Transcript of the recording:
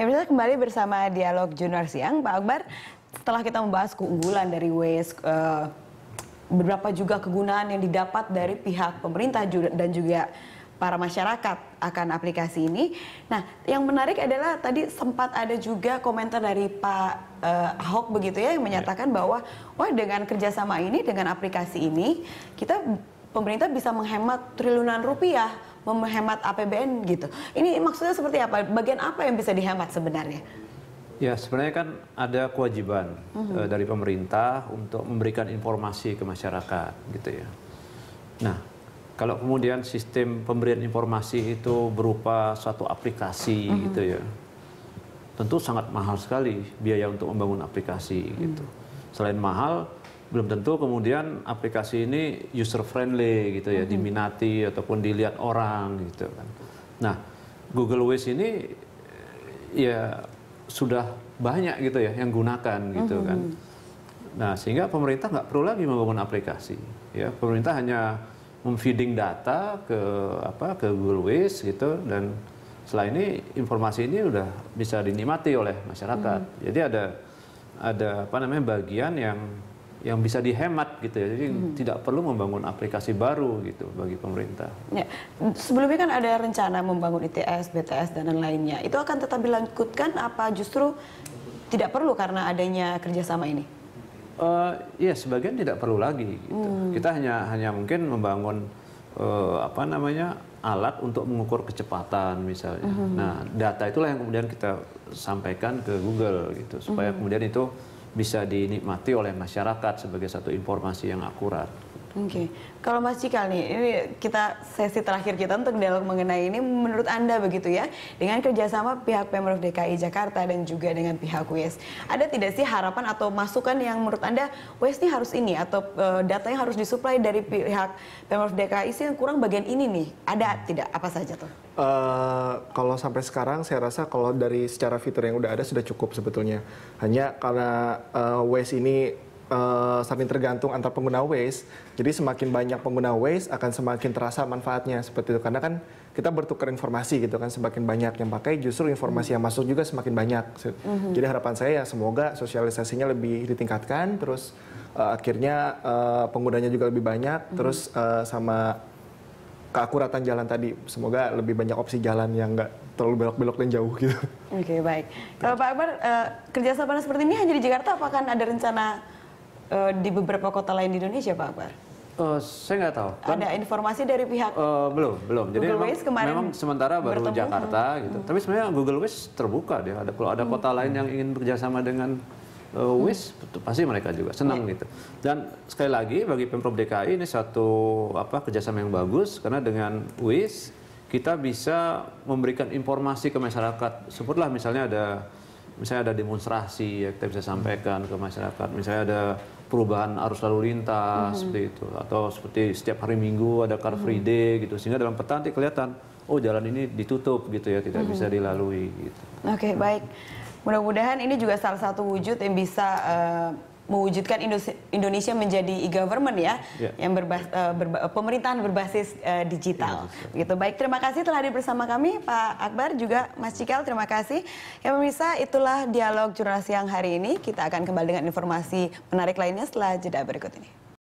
Ya bisa kembali bersama Dialog Junior Siang, Pak Akbar. Setelah kita membahas keunggulan dari WES, uh, eh, beberapa juga kegunaan yang didapat dari pihak pemerintah dan juga para masyarakat akan aplikasi ini. Nah, yang menarik adalah tadi sempat ada juga komentar dari Pak uh, Ahok begitu ya yang menyatakan ya. bahwa wah dengan kerjasama ini dengan aplikasi ini kita pemerintah bisa menghemat triliunan rupiah, menghemat APBN gitu. Ini maksudnya seperti apa? Bagian apa yang bisa dihemat sebenarnya? Ya sebenarnya kan ada kewajiban uh dari pemerintah untuk memberikan informasi ke masyarakat gitu ya. Nah kalau kemudian sistem pemberian informasi itu berupa suatu aplikasi mm -hmm. gitu ya, tentu sangat mahal sekali biaya untuk membangun aplikasi mm -hmm. gitu. Mhm. Selain mahal, belum tentu kemudian aplikasi ini user friendly gitu ya, mm -hmm. diminati ataupun dilihat orang gitu kan. Nah, Google Waze ini eh, ya sudah banyak gitu ya yang gunakan gitu mm -hmm. kan. Nah, sehingga pemerintah nggak perlu lagi membangun aplikasi. Ya, pemerintah hanya memfeeding data ke apa ke Google Waze gitu dan setelah ini informasi ini sudah bisa dinikmati oleh masyarakat. Mm -hmm. Jadi ada ada apa namanya bagian yang yang bisa dihemat gitu ya. Jadi hmm. tidak perlu membangun aplikasi baru gitu bagi pemerintah. Ya. Sebelumnya kan ada rencana membangun ITS, BTS dan lainnya Itu akan tetap dilanjutkan apa justru tidak perlu karena adanya kerjasama ini? Uh, ya sebagian tidak perlu lagi. Gitu. Hmm. Kita hanya hanya mungkin membangun uh, apa namanya alat untuk mengukur kecepatan misalnya. Hmm. Nah data itulah yang kemudian kita sampaikan ke Google gitu supaya hmm. kemudian itu bisa dinikmati oleh masyarakat sebagai satu informasi yang akurat. Oke, okay. kalau Mas Cikal nih, ini kita sesi terakhir kita untuk dialog mengenai ini menurut Anda begitu ya, dengan kerjasama pihak Pemprov DKI Jakarta dan juga dengan pihak WES, ada tidak sih harapan atau masukan yang menurut Anda WES ini harus ini atau e, datanya harus disuplai dari pihak Pemprov DKI sih yang kurang bagian ini nih, ada tidak? Apa saja tuh? Uh, kalau sampai sekarang saya rasa kalau dari secara fitur yang udah ada sudah cukup sebetulnya, hanya karena uh, eh, WES ini uh, eh, saling tergantung antar pengguna Waze. Jadi semakin banyak pengguna Waze akan semakin terasa manfaatnya seperti itu. Karena kan kita bertukar informasi gitu kan semakin banyak yang pakai justru informasi yang masuk juga semakin banyak. hmm Jadi harapan saya ya semoga sosialisasinya lebih ditingkatkan terus uh, akhirnya uh, penggunanya juga lebih banyak mhm. terus uh, sama keakuratan jalan tadi. Semoga lebih banyak opsi jalan yang nggak terlalu belok-belok dan jauh gitu. Oke, okay, baik. Kalau Pak Akbar, uh, kerjasama seperti ini hanya di Jakarta, apakah ada rencana uh, di beberapa kota lain di Indonesia, Pak Akbar? Uh, saya nggak tahu. Kan, Ada informasi dari pihak uh, belum, belum. Jadi Google memang, Waze kemarin memang sementara baru bertemu. Jakarta hmm. gitu. Hmm. Tapi sebenarnya Google Waze terbuka dia. Ada kalau ada hmm. kota lain yang ingin bekerjasama dengan uh, Waze, hmm. pasti mereka juga senang yeah. gitu. Dan sekali lagi bagi pemprov DKI ini satu apa kerjasama yang bagus karena dengan Waze kita bisa memberikan informasi ke masyarakat. Sebutlah misalnya ada misalnya ada demonstrasi ya kita bisa sampaikan ke masyarakat. Misalnya ada perubahan arus lalu lintas mm -hmm. seperti itu atau seperti setiap hari Minggu ada car free mm-hmm. day mm -hmm. gitu sehingga dalam peta nanti kelihatan oh jalan ini ditutup gitu ya tidak mm -hmm. bisa mm-hmm. dilalui gitu. Oke, okay, baik. Mudah-mudahan ini juga salah satu wujud yang bisa uh, mewujudkan Indonesia menjadi e-government ya, yeah. yang berbas, uh, berba, pemerintahan berbasis uh, digital. Yeah, Begitu. Baik, terima kasih telah hadir bersama kami Pak Akbar juga Mas Cikel, terima kasih. Yang pemirsa, itulah dialog jurnal siang hari ini. Kita akan kembali dengan informasi menarik lainnya setelah jeda berikut ini.